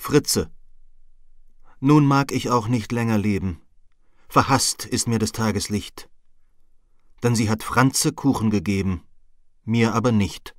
Fritze. Nun mag ich auch nicht länger leben. Verhasst ist mir des Tages Licht. Denn sie hat Franze Kuchen gegeben, mir aber nicht.